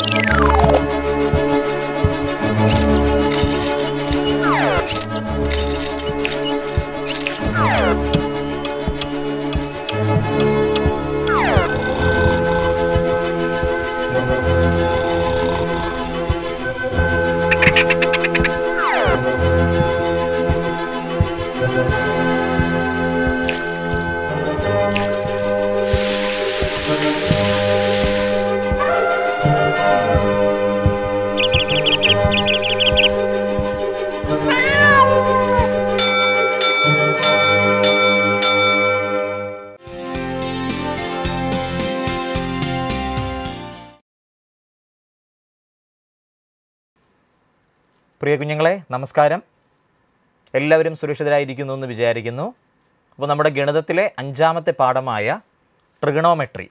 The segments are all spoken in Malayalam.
Thank you. നമസ്കാരം എല്ലാവരും സുരക്ഷിതരായിരിക്കുന്നു എന്ന് വിചാരിക്കുന്നു അപ്പോൾ നമ്മുടെ ഗണിതത്തിലെ അഞ്ചാമത്തെ പാഠമായ ട്രിഗണോമെട്രി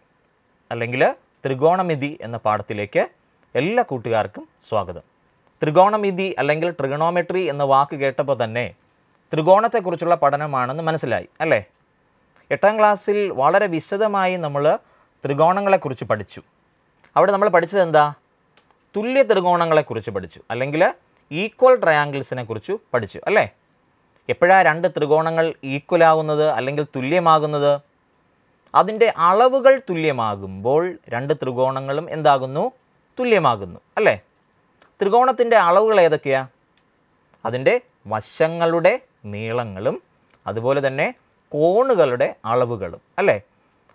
അല്ലെങ്കിൽ ത്രികോണമിതി എന്ന പാഠത്തിലേക്ക് എല്ലാ കൂട്ടുകാർക്കും സ്വാഗതം ത്രികോണമിതി അല്ലെങ്കിൽ ട്രിഗണോമെട്രി എന്ന വാക്ക് കേട്ടപ്പോൾ തന്നെ ത്രികോണത്തെക്കുറിച്ചുള്ള പഠനമാണെന്ന് മനസ്സിലായി അല്ലേ എട്ടാം ക്ലാസ്സിൽ വളരെ വിശദമായി നമ്മൾ ത്രികോണങ്ങളെക്കുറിച്ച് പഠിച്ചു അവിടെ നമ്മൾ പഠിച്ചത് എന്താ തുല്യ ത്രികോണങ്ങളെക്കുറിച്ച് പഠിച്ചു അല്ലെങ്കിൽ ഈക്വൽ ട്രയാങ്കിൾസിനെ കുറിച്ച് പഠിച്ചു അല്ലേ എപ്പോഴാണ് രണ്ട് ത്രികോണങ്ങൾ ഈക്വലാകുന്നത് അല്ലെങ്കിൽ തുല്യമാകുന്നത് അതിൻ്റെ അളവുകൾ തുല്യമാകുമ്പോൾ രണ്ട് ത്രികോണങ്ങളും എന്താകുന്നു തുല്യമാകുന്നു അല്ലേ ത്രികോണത്തിൻ്റെ അളവുകൾ ഏതൊക്കെയാണ് അതിൻ്റെ വശങ്ങളുടെ നീളങ്ങളും അതുപോലെ തന്നെ കോണുകളുടെ അളവുകളും അല്ലേ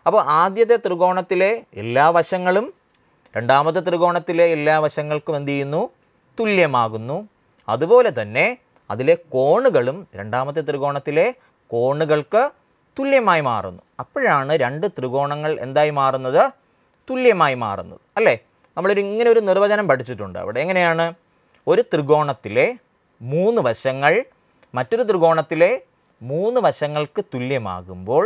അപ്പോൾ ആദ്യത്തെ ത്രികോണത്തിലെ എല്ലാ വശങ്ങളും രണ്ടാമത്തെ ത്രികോണത്തിലെ എല്ലാ വശങ്ങൾക്കും എന്ത് ചെയ്യുന്നു തുല്യമാകുന്നു അതുപോലെ തന്നെ അതിലെ കോണുകളും രണ്ടാമത്തെ ത്രികോണത്തിലെ കോണുകൾക്ക് തുല്യമായി മാറുന്നു അപ്പോഴാണ് രണ്ട് ത്രികോണങ്ങൾ എന്തായി മാറുന്നത് തുല്യമായി മാറുന്നത് അല്ലേ നമ്മളൊരു ഇങ്ങനെ ഒരു നിർവചനം പഠിച്ചിട്ടുണ്ട് അവിടെ എങ്ങനെയാണ് ഒരു ത്രികോണത്തിലെ മൂന്ന് വശങ്ങൾ മറ്റൊരു ത്രികോണത്തിലെ മൂന്ന് വശങ്ങൾക്ക് തുല്യമാകുമ്പോൾ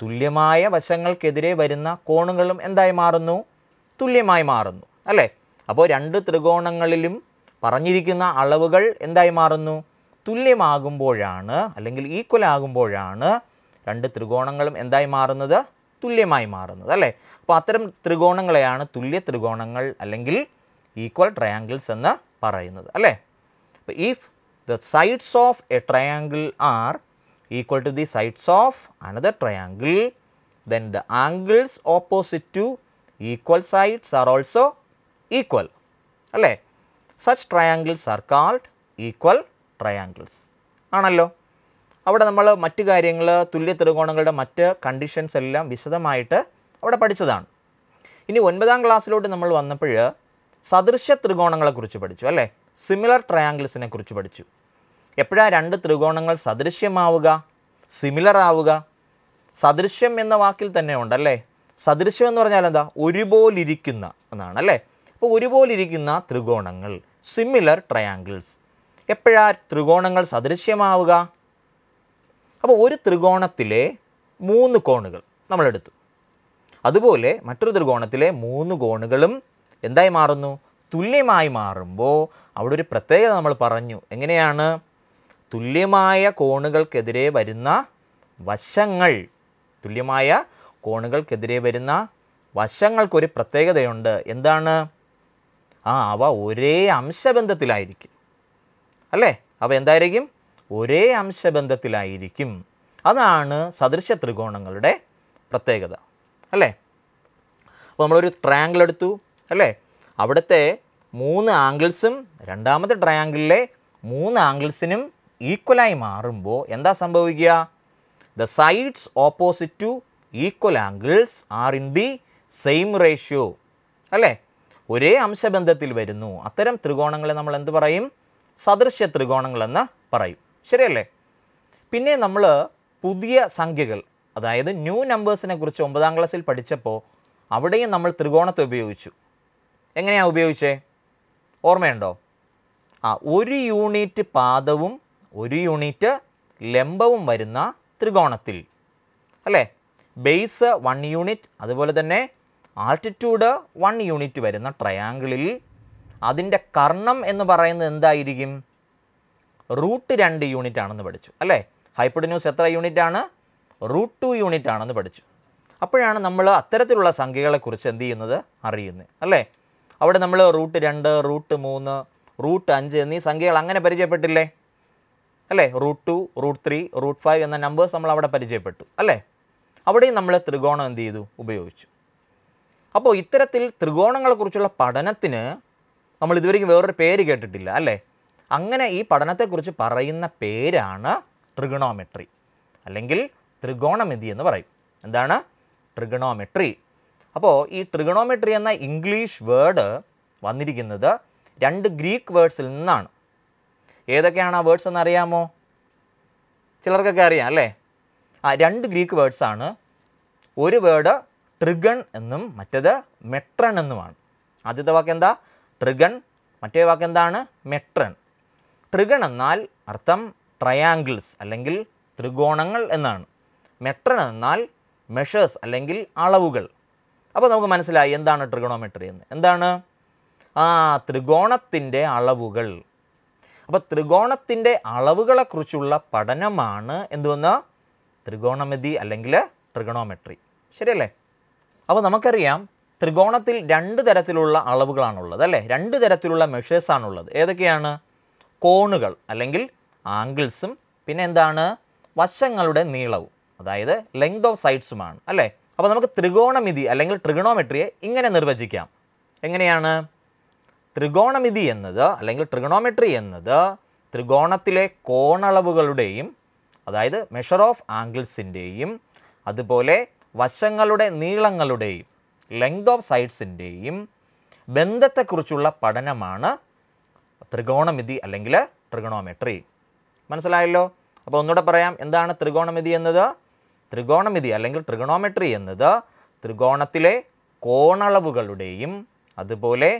തുല്യമായ വശങ്ങൾക്കെതിരെ വരുന്ന കോണുകളും എന്തായി മാറുന്നു തുല്യമായി മാറുന്നു അല്ലേ അപ്പോൾ രണ്ട് ത്രികോണങ്ങളിലും പറഞ്ഞിരിക്കുന്ന അളവുകൾ എന്തായി മാറുന്നു തുല്യമാകുമ്പോഴാണ് അല്ലെങ്കിൽ ഈക്വൽ ആകുമ്പോഴാണ് രണ്ട് ത്രികോണങ്ങളും എന്തായി മാറുന്നത് തുല്യമായി മാറുന്നത് അല്ലേ അപ്പോൾ അത്തരം ത്രികോണങ്ങളെയാണ് തുല്യ ത്രികോണങ്ങൾ അല്ലെങ്കിൽ ഈക്വൽ ട്രയാങ്കിൾസ് എന്ന് പറയുന്നത് അല്ലേ അപ്പോൾ if the sides of a triangle are equal to the sides of another triangle then the angles opposite to equal sides are also equal അല്ലേ such triangles are called equal triangles ആണല്ലോ അവിടെ നമ്മൾ മറ്റു കാര്യങ്ങൾ തുല്യ ത്രികോണങ്ങളുടെ മറ്റ് കണ്ടീഷൻസ് എല്ലാം വിശദമായിട്ട് അവിടെ പഠിച്ചതാണ് ഇനി ഒൻപതാം ക്ലാസ്സിലോട്ട് നമ്മൾ വന്നപ്പോൾ സദൃശ്യ ത്രികോണങ്ങളെക്കുറിച്ച് പഠിച്ചു അല്ലേ സിമിലർ ട്രയാങ്കിൾസിനെ കുറിച്ച് പഠിച്ചു എപ്പോഴാണ് രണ്ട് ത്രികോണങ്ങൾ സദൃശ്യമാവുക സിമിലർ ആവുക സദൃശ്യം എന്ന വാക്കിൽ തന്നെ ഉണ്ടല്ലേ സദൃശ്യം എന്ന് പറഞ്ഞാൽ എന്താ ഒരുപോലിരിക്കുന്ന എന്നാണ് അല്ലേ അപ്പോൾ ഇരിക്കുന്ന ത്രികോണങ്ങൾ സിമിലർ ട്രയാങ്കിൾസ് എപ്പോഴാ ത്രികോണങ്ങൾ സദൃശ്യമാവുക അപ്പോൾ ഒരു ത്രികോണത്തിലെ മൂന്ന് കോണുകൾ നമ്മളെടുത്തു അതുപോലെ മറ്റൊരു ത്രികോണത്തിലെ മൂന്ന് കോണുകളും എന്തായി മാറുന്നു തുല്യമായി മാറുമ്പോൾ അവിടെ ഒരു പ്രത്യേകത നമ്മൾ പറഞ്ഞു എങ്ങനെയാണ് തുല്യമായ കോണുകൾക്കെതിരെ വരുന്ന വശങ്ങൾ തുല്യമായ കോണുകൾക്കെതിരെ വരുന്ന വശങ്ങൾക്കൊരു പ്രത്യേകതയുണ്ട് എന്താണ് ആ അവ ഒരേ അംശബന്ധത്തിലായിരിക്കും അല്ലേ അവ എന്തായിരിക്കും ഒരേ അംശബന്ധത്തിലായിരിക്കും അതാണ് സദൃശ്യ ത്രികോണങ്ങളുടെ പ്രത്യേകത അല്ലേ അപ്പോൾ നമ്മളൊരു ട്രയാങ്കിൾ എടുത്തു അല്ലേ അവിടുത്തെ മൂന്ന് ആംഗിൾസും രണ്ടാമത്തെ ട്രയാങ്കിളിലെ മൂന്ന് ആംഗിൾസിനും ഈക്വലായി മാറുമ്പോൾ എന്താ സംഭവിക്കുക the sides opposite to equal angles are in the same ratio അല്ലേ ഒരേ അംശബന്ധത്തിൽ വരുന്നു അത്തരം ത്രികോണങ്ങളെ നമ്മൾ എന്ത് പറയും സദൃശ്യ ത്രികോണങ്ങളെന്ന് പറയും ശരിയല്ലേ പിന്നെ നമ്മൾ പുതിയ സംഖ്യകൾ അതായത് ന്യൂ നമ്പേഴ്സിനെ കുറിച്ച് ഒമ്പതാം ക്ലാസ്സിൽ പഠിച്ചപ്പോൾ അവിടെയും നമ്മൾ ത്രികോണത്തെ ഉപയോഗിച്ചു എങ്ങനെയാണ് ഉപയോഗിച്ചേ ഓർമ്മയുണ്ടോ ആ ഒരു യൂണിറ്റ് പാദവും ഒരു യൂണിറ്റ് ലംബവും വരുന്ന ത്രികോണത്തിൽ അല്ലേ ബേസ് വൺ യൂണിറ്റ് അതുപോലെ തന്നെ ആൾട്ടിറ്റ്യൂഡ് വൺ യൂണിറ്റ് വരുന്ന ട്രയാങ്കിളിൽ അതിൻ്റെ കർണം എന്ന് പറയുന്നത് എന്തായിരിക്കും റൂട്ട് രണ്ട് യൂണിറ്റ് ആണെന്ന് പഠിച്ചു അല്ലേ ഹൈപ്പോഡിന്യൂസ് എത്ര യൂണിറ്റ് ആണ് റൂട്ട് ടു യൂണിറ്റ് ആണെന്ന് പഠിച്ചു അപ്പോഴാണ് നമ്മൾ അത്തരത്തിലുള്ള സംഖ്യകളെക്കുറിച്ച് എന്ത് ചെയ്യുന്നത് അറിയുന്നത് അല്ലേ അവിടെ നമ്മൾ റൂട്ട് രണ്ട് റൂട്ട് മൂന്ന് റൂട്ട് അഞ്ച് എന്നീ സംഖ്യകൾ അങ്ങനെ പരിചയപ്പെട്ടില്ലേ അല്ലേ root two root three root five എന്ന നമ്പേഴ്സ് നമ്മൾ അവിടെ പരിചയപ്പെട്ടു അല്ലേ അവിടെയും നമ്മൾ ത്രികോണം എന്ത് ചെയ്തു ഉപയോഗിച്ചു അപ്പോൾ ഇത്തരത്തിൽ ത്രികോണങ്ങളെക്കുറിച്ചുള്ള പഠനത്തിന് നമ്മൾ ഇതുവരെയും വേറൊരു പേര് കേട്ടിട്ടില്ല അല്ലേ അങ്ങനെ ഈ പഠനത്തെക്കുറിച്ച് പറയുന്ന പേരാണ് ട്രിഗണോമെട്രി അല്ലെങ്കിൽ ത്രികോണമിതി എന്ന് പറയും എന്താണ് ട്രിഗണോമെട്രി അപ്പോൾ ഈ ട്രിഗണോമെട്രി എന്ന ഇംഗ്ലീഷ് വേർഡ് വന്നിരിക്കുന്നത് രണ്ട് ഗ്രീക്ക് വേർഡ്സിൽ നിന്നാണ് ഏതൊക്കെയാണ് ആ വേർഡ്സ് എന്നറിയാമോ ചിലർക്കൊക്കെ അറിയാം അല്ലേ ആ രണ്ട് ഗ്രീക്ക് വേർഡ്സാണ് ഒരു വേർഡ് ട്രിഗൺ എന്നും മറ്റത് മെട്രൺ എന്നുമാണ് ആദ്യത്തെ വാക്ക് എന്താ ട്രിഗൺ മറ്റേ വാക്ക് എന്താണ് മെട്രൺ ട്രിഗൺ എന്നാൽ അർത്ഥം ട്രയാങ്കിൾസ് അല്ലെങ്കിൽ ത്രികോണങ്ങൾ എന്നാണ് മെട്രൺ എന്നാൽ മെഷേഴ്സ് അല്ലെങ്കിൽ അളവുകൾ അപ്പോൾ നമുക്ക് മനസ്സിലായി എന്താണ് ട്രിഗണോമെട്രി എന്ന് എന്താണ് ആ ത്രികോണത്തിൻ്റെ അളവുകൾ അപ്പോൾ ത്രികോണത്തിൻ്റെ അളവുകളെക്കുറിച്ചുള്ള പഠനമാണ് എന്തുവന്ന് ത്രികോണമിതി അല്ലെങ്കിൽ ട്രിഗണോമെട്രി ശരിയല്ലേ അപ്പോൾ നമുക്കറിയാം ത്രികോണത്തിൽ രണ്ട് തരത്തിലുള്ള അളവുകളാണുള്ളത് അല്ലേ രണ്ട് തരത്തിലുള്ള മെഷേഴ്സാണുള്ളത് ഏതൊക്കെയാണ് കോണുകൾ അല്ലെങ്കിൽ ആംഗിൾസും പിന്നെ എന്താണ് വശങ്ങളുടെ നീളവും അതായത് ലെങ്ത് ഓഫ് സൈഡ്സുമാണ് അല്ലേ അപ്പോൾ നമുക്ക് ത്രികോണമിതി അല്ലെങ്കിൽ ട്രിഗണോമെട്രിയെ ഇങ്ങനെ നിർവചിക്കാം എങ്ങനെയാണ് ത്രികോണമിതി എന്നത് അല്ലെങ്കിൽ ട്രിഗണോമെട്രി എന്നത് ത്രികോണത്തിലെ കോണളവുകളുടെയും അതായത് മെഷർ ഓഫ് ആംഗിൾസിൻ്റെയും അതുപോലെ വശങ്ങളുടെ നീളങ്ങളുടെയും ലെങ്ത് ഓഫ് സൈഡ്സിൻ്റെയും ബന്ധത്തെക്കുറിച്ചുള്ള പഠനമാണ് ത്രികോണമിതി അല്ലെങ്കിൽ ട്രിഗണോമെട്രി മനസ്സിലായല്ലോ അപ്പോൾ ഒന്നുകൂടെ പറയാം എന്താണ് ത്രികോണമിതി എന്നത് ത്രികോണമിതി അല്ലെങ്കിൽ ട്രിഗണോമെട്രി എന്നത് ത്രികോണത്തിലെ കോണളവുകളുടെയും അതുപോലെ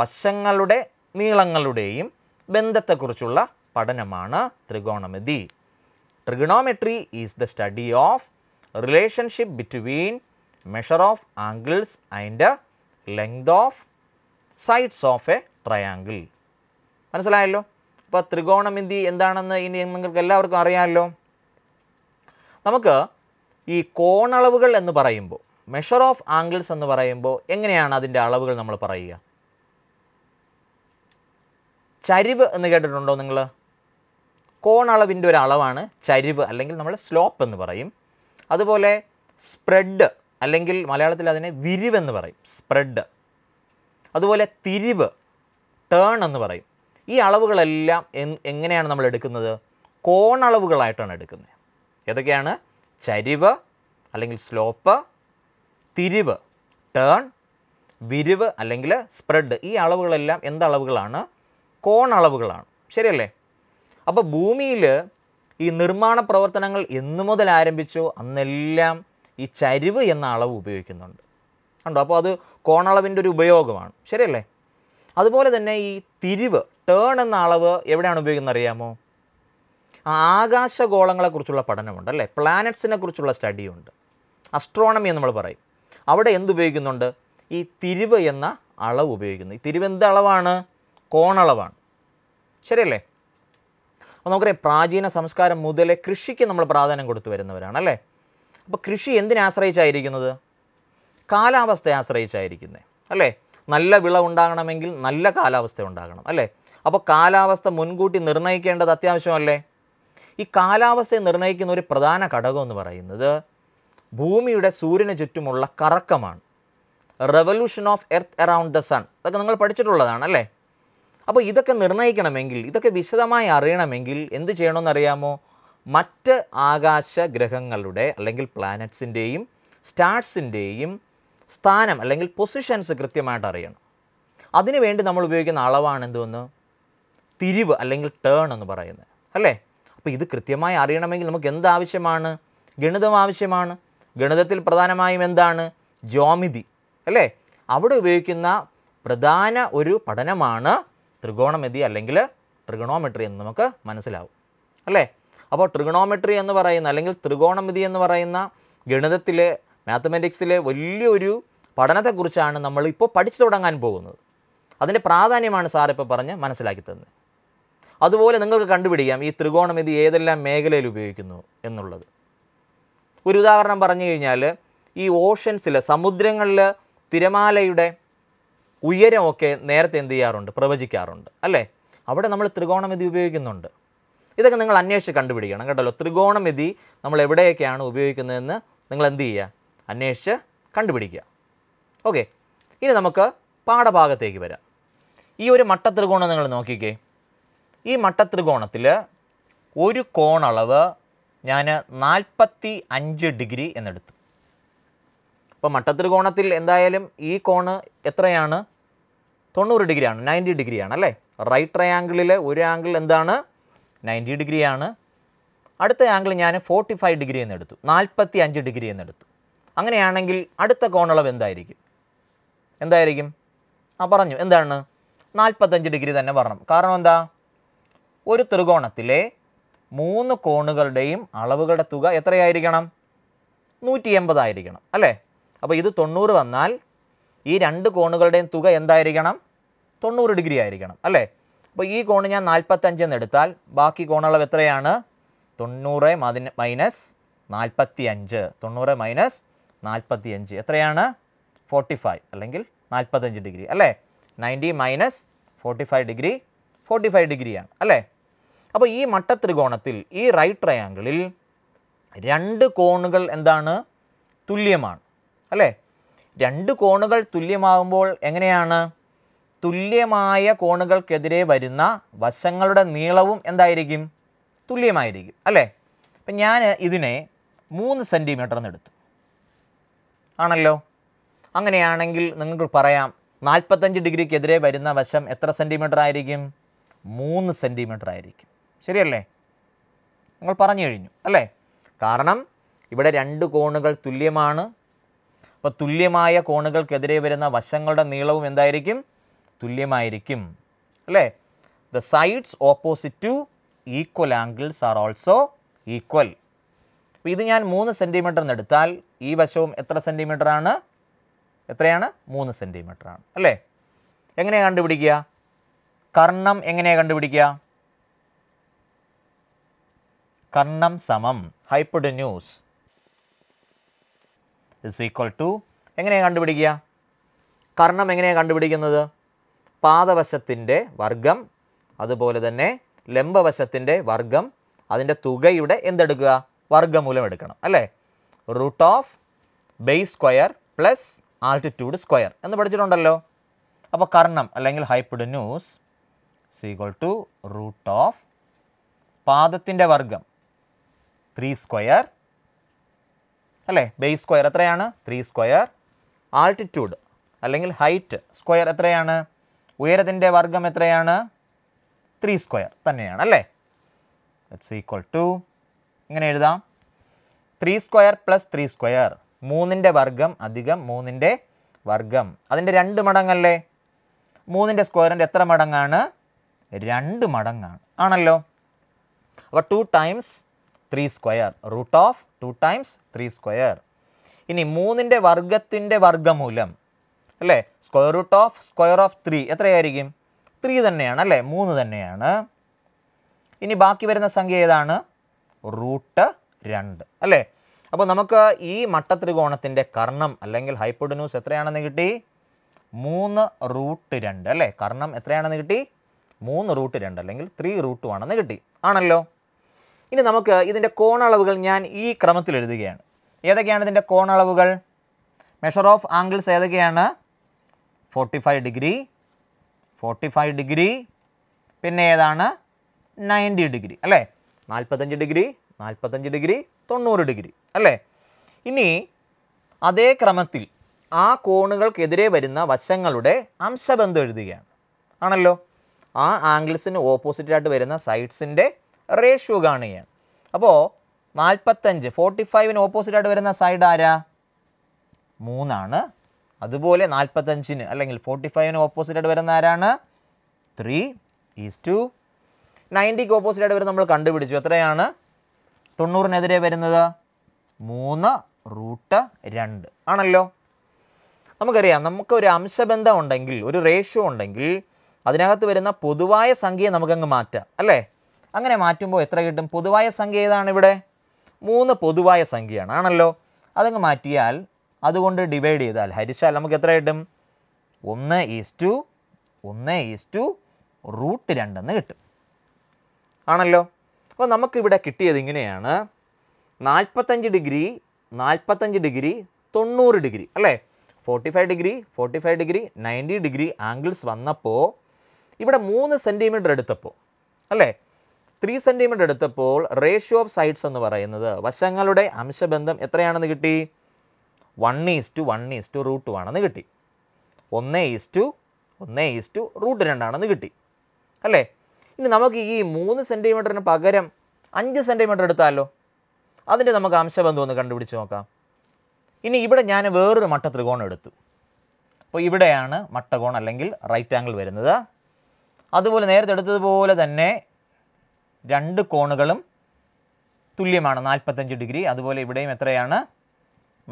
വശങ്ങളുടെ നീളങ്ങളുടെയും ബന്ധത്തെക്കുറിച്ചുള്ള പഠനമാണ് ത്രികോണമിതി trigonometry is the study of relationship between measure of angles and length of sides of a triangle. മനസ്സിലായല്ലോ അപ്പോൾ ത്രികോണമിതി എന്താണെന്ന് ഇനി നിങ്ങൾക്ക് എല്ലാവർക്കും അറിയാമല്ലോ നമുക്ക് ഈ കോണളവുകൾ എന്ന് പറയുമ്പോൾ മെഷർ ഓഫ് ആംഗിൾസ് എന്ന് പറയുമ്പോൾ എങ്ങനെയാണ് അതിൻ്റെ അളവുകൾ നമ്മൾ പറയുക ചരിവ് എന്ന് കേട്ടിട്ടുണ്ടോ നിങ്ങൾ കോണളവിൻ്റെ ഒരു അളവാണ് ചരിവ് അല്ലെങ്കിൽ നമ്മൾ സ്ലോപ്പ് എന്ന് പറയും അതുപോലെ സ്പ്രെഡ് അല്ലെങ്കിൽ മലയാളത്തിൽ അതിനെ വിരിവെന്ന് പറയും സ്പ്രെഡ് അതുപോലെ തിരിവ് ടേൺ എന്ന് പറയും ഈ അളവുകളെല്ലാം എങ്ങനെയാണ് നമ്മൾ എടുക്കുന്നത് കോണളവുകളായിട്ടാണ് എടുക്കുന്നത് ഏതൊക്കെയാണ് ചരിവ് അല്ലെങ്കിൽ സ്ലോപ്പ് തിരിവ് ടേൺ വിരിവ് അല്ലെങ്കിൽ സ്പ്രെഡ് ഈ അളവുകളെല്ലാം എന്തളവുകളാണ് കോണളവുകളാണ് ശരിയല്ലേ അപ്പോൾ ഭൂമിയിൽ ഈ നിർമ്മാണ പ്രവർത്തനങ്ങൾ എന്നു മുതൽ ആരംഭിച്ചോ അന്നെല്ലാം ഈ ചരിവ് എന്ന അളവ് ഉപയോഗിക്കുന്നുണ്ട് കണ്ടോ അപ്പോൾ അത് കോണളവിൻ്റെ ഒരു ഉപയോഗമാണ് ശരിയല്ലേ അതുപോലെ തന്നെ ഈ തിരിവ് ടേൺ എന്ന അളവ് എവിടെയാണ് ഉപയോഗിക്കുന്നത് അറിയാമോ ആകാശഗോളങ്ങളെക്കുറിച്ചുള്ള പഠനമുണ്ട് അല്ലേ പ്ലാനറ്റ്സിനെ കുറിച്ചുള്ള സ്റ്റഡിയുണ്ട് അസ്ട്രോണമി എന്ന് നമ്മൾ പറയും അവിടെ എന്തുപയോഗിക്കുന്നുണ്ട് ഈ തിരിവ് എന്ന അളവ് ഉപയോഗിക്കുന്നു ഈ തിരിവ് എന്ത് അളവാണ് കോണളവാണ് ശരിയല്ലേ അപ്പോൾ നമുക്കറിയാം പ്രാചീന സംസ്കാരം മുതലേ കൃഷിക്ക് നമ്മൾ പ്രാധാന്യം കൊടുത്തു അല്ലേ അപ്പോൾ കൃഷി എന്തിനെ ആശ്രയിച്ചായിരിക്കുന്നത് കാലാവസ്ഥയെ ആശ്രയിച്ചായിരിക്കുന്നത് അല്ലേ നല്ല വിള ഉണ്ടാകണമെങ്കിൽ നല്ല കാലാവസ്ഥ ഉണ്ടാകണം അല്ലേ അപ്പോൾ കാലാവസ്ഥ മുൻകൂട്ടി നിർണ്ണയിക്കേണ്ടത് അത്യാവശ്യമല്ലേ ഈ കാലാവസ്ഥയെ നിർണ്ണയിക്കുന്ന ഒരു പ്രധാന ഘടകം എന്ന് പറയുന്നത് ഭൂമിയുടെ സൂര്യന് ചുറ്റുമുള്ള കറക്കമാണ് revolution of earth around the sun അതൊക്കെ നിങ്ങൾ പഠിച്ചിട്ടുള്ളതാണ് അല്ലേ അപ്പോൾ ഇതൊക്കെ നിർണ്ണയിക്കണമെങ്കിൽ ഇതൊക്കെ വിശദമായി അറിയണമെങ്കിൽ എന്ത് ചെയ്യണമെന്നറിയാമോ മറ്റ് ആകാശ ഗ്രഹങ്ങളുടെ അല്ലെങ്കിൽ പ്ലാനറ്റ്സിൻ്റെയും സ്റ്റാർസിൻ്റെയും സ്ഥാനം അല്ലെങ്കിൽ പൊസിഷൻസ് കൃത്യമായിട്ട് അറിയണം അതിനുവേണ്ടി നമ്മൾ ഉപയോഗിക്കുന്ന അളവാണ് എന്തോന്ന് തിരിവ് അല്ലെങ്കിൽ ടേൺ എന്ന് പറയുന്നത് അല്ലേ അപ്പോൾ ഇത് കൃത്യമായി അറിയണമെങ്കിൽ നമുക്ക് എന്താവശ്യമാണ് ആവശ്യമാണ് ഗണിതം ആവശ്യമാണ് ഗണിതത്തിൽ പ്രധാനമായും എന്താണ് ജോമിതി അല്ലേ അവിടെ ഉപയോഗിക്കുന്ന പ്രധാന ഒരു പഠനമാണ് ത്രികോണമിതി അല്ലെങ്കിൽ ട്രിഗണോമെട്രി എന്ന് നമുക്ക് മനസ്സിലാവും അല്ലേ അപ്പോൾ ട്രിഗണോമെട്രി എന്ന് പറയുന്ന അല്ലെങ്കിൽ ത്രികോണമിതി എന്ന് പറയുന്ന ഗണിതത്തിലെ മാത്തമെറ്റിക്സിലെ വലിയൊരു പഠനത്തെക്കുറിച്ചാണ് നമ്മൾ ഇപ്പോൾ പഠിച്ചു തുടങ്ങാൻ പോകുന്നത് അതിൻ്റെ പ്രാധാന്യമാണ് സാറിപ്പോൾ ഇപ്പോൾ പറഞ്ഞ് മനസ്സിലാക്കി തന്നത് അതുപോലെ നിങ്ങൾക്ക് കണ്ടുപിടിക്കാം ഈ ത്രികോണമിതി ഏതെല്ലാം മേഖലയിൽ ഉപയോഗിക്കുന്നു എന്നുള്ളത് ഒരു ഉദാഹരണം പറഞ്ഞു കഴിഞ്ഞാൽ ഈ ഓഷൻസിൽ സമുദ്രങ്ങളിൽ തിരമാലയുടെ ഉയരമൊക്കെ നേരത്തെ എന്ത് ചെയ്യാറുണ്ട് പ്രവചിക്കാറുണ്ട് അല്ലേ അവിടെ നമ്മൾ ത്രികോണമിതി ഉപയോഗിക്കുന്നുണ്ട് ഇതൊക്കെ നിങ്ങൾ അന്വേഷിച്ച് കണ്ടുപിടിക്കണം കേട്ടല്ലോ ത്രികോണമിതി നമ്മൾ എവിടെയൊക്കെയാണ് ഉപയോഗിക്കുന്നതെന്ന് നിങ്ങൾ എന്ത് ചെയ്യുക അന്വേഷിച്ച് കണ്ടുപിടിക്കുക ഓക്കെ ഇനി നമുക്ക് പാഠഭാഗത്തേക്ക് വരാം ഈ ഒരു മട്ടത്രികോണം നിങ്ങൾ നോക്കിക്കേ ഈ മട്ടത്രികോണത്തിൽ ഒരു കോണളവ് ഞാൻ നാൽപ്പത്തി അഞ്ച് ഡിഗ്രി എന്നെടുത്തു അപ്പോൾ മട്ടത്രികോണത്തിൽ എന്തായാലും ഈ കോണ് എത്രയാണ് തൊണ്ണൂറ് ഡിഗ്രിയാണ് നയൻറ്റി ഡിഗ്രിയാണ് അല്ലേ റൈറ്റ് ട്രയാങ്കിളിലെ ഒരു ആംഗിൾ എന്താണ് നയൻറ്റി ഡിഗ്രിയാണ് അടുത്ത ആംഗിൾ ഞാൻ ഫോർട്ടി ഫൈവ് ഡിഗ്രി എന്ന് എടുത്തു നാൽപ്പത്തി അഞ്ച് ഡിഗ്രി എന്ന് എടുത്തു അങ്ങനെയാണെങ്കിൽ അടുത്ത കോണളവ് എന്തായിരിക്കും എന്തായിരിക്കും ആ പറഞ്ഞു എന്താണ് നാൽപ്പത്തഞ്ച് ഡിഗ്രി തന്നെ പറഞ്ഞു കാരണം എന്താ ഒരു ത്രികോണത്തിലെ മൂന്ന് കോണുകളുടെയും അളവുകളുടെ തുക എത്രയായിരിക്കണം നൂറ്റി എൺപതായിരിക്കണം അല്ലേ അപ്പോൾ ഇത് തൊണ്ണൂറ് വന്നാൽ ഈ രണ്ട് കോണുകളുടെയും തുക എന്തായിരിക്കണം തൊണ്ണൂറ് ഡിഗ്രി ആയിരിക്കണം അല്ലേ അപ്പോൾ ഈ കോണ് ഞാൻ നാൽപ്പത്തഞ്ചെന്ന് എടുത്താൽ ബാക്കി കോണളവ് എത്രയാണ് തൊണ്ണൂറ് മതി മൈനസ് നാൽപ്പത്തി അഞ്ച് തൊണ്ണൂറ് മൈനസ് നാൽപ്പത്തി അഞ്ച് എത്രയാണ് ഫോർട്ടി ഫൈവ് അല്ലെങ്കിൽ നാൽപ്പത്തഞ്ച് ഡിഗ്രി അല്ലേ ninety minus forty five degree forty five ഡിഗ്രിയാണ് അല്ലേ അപ്പോൾ ഈ മട്ടത്രികോണത്തിൽ ഈ റൈറ്റ് ട്രയാങ്കിളിൽ രണ്ട് കോണുകൾ എന്താണ് തുല്യമാണ് അല്ലേ രണ്ട് കോണുകൾ തുല്യമാകുമ്പോൾ എങ്ങനെയാണ് തുല്യമായ കോണുകൾക്കെതിരെ വരുന്ന വശങ്ങളുടെ നീളവും എന്തായിരിക്കും തുല്യമായിരിക്കും അല്ലേ അപ്പം ഞാൻ ഇതിനെ മൂന്ന് സെൻറ്റിമീറ്റർ എന്നെടുത്തു ആണല്ലോ അങ്ങനെയാണെങ്കിൽ നിങ്ങൾക്ക് പറയാം നാൽപ്പത്തഞ്ച് ഡിഗ്രിക്കെതിരെ വരുന്ന വശം എത്ര സെൻറ്റിമീറ്റർ ആയിരിക്കും മൂന്ന് സെൻറ്റിമീറ്റർ ആയിരിക്കും ശരിയല്ലേ നിങ്ങൾ പറഞ്ഞു കഴിഞ്ഞു അല്ലേ കാരണം ഇവിടെ രണ്ട് കോണുകൾ തുല്യമാണ് അപ്പോൾ തുല്യമായ കോണുകൾക്കെതിരെ വരുന്ന വശങ്ങളുടെ നീളവും എന്തായിരിക്കും തുല്യമായിരിക്കും അല്ലേ the sides opposite to equal angles are also equal അപ്പോൾ ഇത് ഞാൻ മൂന്ന് സെൻറ്റിമീറ്റർ എന്നെടുത്താൽ ഈ വശവും എത്ര സെൻറ്റിമീറ്ററാണ് എത്രയാണ് മൂന്ന് സെൻറ്റിമീറ്ററാണ് അല്ലേ എങ്ങനെയാണ് കണ്ടുപിടിക്കുക കർണം എങ്ങനെയാണ് കണ്ടുപിടിക്കുക കർണം സമം ന്യൂസ് ഇസ് ഈക്വൽ ടു എങ്ങനെയാണ് കണ്ടുപിടിക്കുക കർണം എങ്ങനെയാണ് കണ്ടുപിടിക്കുന്നത് പാദവശത്തിൻ്റെ വർഗം അതുപോലെ തന്നെ ലംബവശത്തിൻ്റെ വർഗം അതിൻ്റെ തുകയുടെ എന്തെടുക്കുക വർഗമൂലം എടുക്കണം അല്ലേ root of base square plus altitude square എന്ന് പഠിച്ചിട്ടുണ്ടല്ലോ അപ്പോൾ കർണം അല്ലെങ്കിൽ news is equal to root of പാദത്തിൻ്റെ വർഗം ത്രീ സ്ക്വയർ അല്ലേ ബേസ് സ്ക്വയർ എത്രയാണ് ത്രീ സ്ക്വയർ ആൾട്ടിറ്റ്യൂഡ് അല്ലെങ്കിൽ ഹൈറ്റ് സ്ക്വയർ എത്രയാണ് ഉയരത്തിൻ്റെ വർഗം എത്രയാണ് ത്രീ സ്ക്വയർ തന്നെയാണ് അല്ലേ ഇറ്റ്സ് ഈക്വൽ ടു ഇങ്ങനെ എഴുതാം three square plus three square മൂന്നിൻ്റെ വർഗം അധികം മൂന്നിൻ്റെ വർഗം അതിൻ്റെ രണ്ട് മടങ്ങല്ലേ മൂന്നിൻ്റെ സ്ക്വയറിൻ്റെ എത്ര മടങ്ങാണ് രണ്ട് മടങ്ങാണ് ആണല്ലോ അപ്പോൾ two times three square root of two times three square ഇനി മൂന്നിൻ്റെ വർഗത്തിൻ്റെ വർഗമൂലം അല്ലേ square root of square of three എത്രയായിരിക്കും ത്രീ തന്നെയാണ് അല്ലേ മൂന്ന് തന്നെയാണ് ഇനി ബാക്കി വരുന്ന സംഖ്യ ഏതാണ് റൂട്ട് രണ്ട് അല്ലേ അപ്പോൾ നമുക്ക് ഈ മട്ടത്രികോണത്തിൻ്റെ കർണം അല്ലെങ്കിൽ ഹൈപ്പോഡിനൂസ് എത്രയാണെന്ന് കിട്ടി മൂന്ന് റൂട്ട് രണ്ട് അല്ലേ കർണം എത്രയാണെന്ന് കിട്ടി മൂന്ന് റൂട്ട് രണ്ട് അല്ലെങ്കിൽ ത്രീ റൂട്ട് എന്ന് കിട്ടി ആണല്ലോ ഇനി നമുക്ക് ഇതിൻ്റെ കോണളവുകൾ ഞാൻ ഈ ക്രമത്തിൽ എഴുതുകയാണ് ഏതൊക്കെയാണ് ഇതിൻ്റെ കോണളവുകൾ മെഷർ ഓഫ് ആംഗിൾസ് ഏതൊക്കെയാണ് forty five degree forty five degree പിന്നെ ഏതാണ് നയൻറ്റി ഡിഗ്രി അല്ലേ നാൽപ്പത്തഞ്ച് ഡിഗ്രി നാൽപ്പത്തഞ്ച് ഡിഗ്രി തൊണ്ണൂറ് ഡിഗ്രി അല്ലേ ഇനി അതേ ക്രമത്തിൽ ആ കോണുകൾക്കെതിരെ വരുന്ന വശങ്ങളുടെ അംശബന്ധം എഴുതുകയാണ് ആണല്ലോ ആ ആംഗിൾസിന് ഓപ്പോസിറ്റായിട്ട് വരുന്ന സൈഡ്സിൻ്റെ റേഷ്യോ കാണുകയാണ് അപ്പോൾ നാൽപ്പത്തഞ്ച് ഫോർട്ടി ഫൈവിന് ഓപ്പോസിറ്റായിട്ട് വരുന്ന സൈഡ് ആരാ മൂന്നാണ് അതുപോലെ നാൽപ്പത്തഞ്ചിന് അല്ലെങ്കിൽ ഫോർട്ടി ഫൈവിന് ഓപ്പോസിറ്റായിട്ട് വരുന്ന ആരാണ് ത്രീ ഈസ് ടു നയൻറ്റിക്ക് ഓപ്പോസിറ്റായിട്ട് വരുന്ന നമ്മൾ കണ്ടുപിടിച്ചു എത്രയാണ് തൊണ്ണൂറിനെതിരെ വരുന്നത് മൂന്ന് റൂട്ട് രണ്ട് ആണല്ലോ നമുക്കറിയാം നമുക്ക് ഒരു അംശബന്ധം ഉണ്ടെങ്കിൽ ഒരു റേഷ്യോ ഉണ്ടെങ്കിൽ അതിനകത്ത് വരുന്ന പൊതുവായ സംഖ്യയെ നമുക്കങ്ങ് മാറ്റാം അല്ലേ അങ്ങനെ മാറ്റുമ്പോൾ എത്ര കിട്ടും പൊതുവായ സംഖ്യ ഏതാണ് ഇവിടെ മൂന്ന് പൊതുവായ സംഖ്യയാണ് ആണല്ലോ അതങ്ങ് മാറ്റിയാൽ അതുകൊണ്ട് ഡിവൈഡ് ചെയ്താൽ ഹരിച്ചാൽ നമുക്ക് എത്ര കിട്ടും ഒന്ന് ഈസ് ടു ഒന്ന് ഈസ് ടു റൂട്ട് രണ്ടെന്ന് കിട്ടും ആണല്ലോ അപ്പോൾ നമുക്കിവിടെ കിട്ടിയത് ഇങ്ങനെയാണ് നാൽപ്പത്തഞ്ച് ഡിഗ്രി നാൽപ്പത്തഞ്ച് ഡിഗ്രി തൊണ്ണൂറ് ഡിഗ്രി അല്ലേ forty five degree forty five degree ninety degree angles വന്നപ്പോൾ ഇവിടെ മൂന്ന് സെൻറ്റിമീറ്റർ എടുത്തപ്പോൾ അല്ലേ ത്രീ സെൻറ്റിമീറ്റർ എടുത്തപ്പോൾ റേഷ്യോ ഓഫ് സൈഡ്സ് എന്ന് പറയുന്നത് വശങ്ങളുടെ അംശബന്ധം എത്രയാണെന്ന് കിട്ടി one is to one is to root ആണെന്ന് കിട്ടി ഒന്ന് ഈസ് ടു ഒന്ന് ഈസ് ടു റൂട്ട് രണ്ടാണെന്ന് കിട്ടി അല്ലേ ഇനി നമുക്ക് ഈ മൂന്ന് സെൻറ്റിമീറ്ററിന് പകരം അഞ്ച് സെൻറ്റിമീറ്റർ എടുത്താലോ അതിൻ്റെ നമുക്ക് അംശബന്ധം ഒന്ന് കണ്ടുപിടിച്ച് നോക്കാം ഇനി ഇവിടെ ഞാൻ വേറൊരു മട്ട ത്രികോണം എടുത്തു അപ്പോൾ ഇവിടെയാണ് മട്ടകോൺ അല്ലെങ്കിൽ റൈറ്റ് ആംഗിൾ വരുന്നത് അതുപോലെ നേരത്തെ എടുത്തതുപോലെ തന്നെ രണ്ട് കോണുകളും തുല്യമാണ് നാൽപ്പത്തഞ്ച് ഡിഗ്രി അതുപോലെ ഇവിടെയും എത്രയാണ്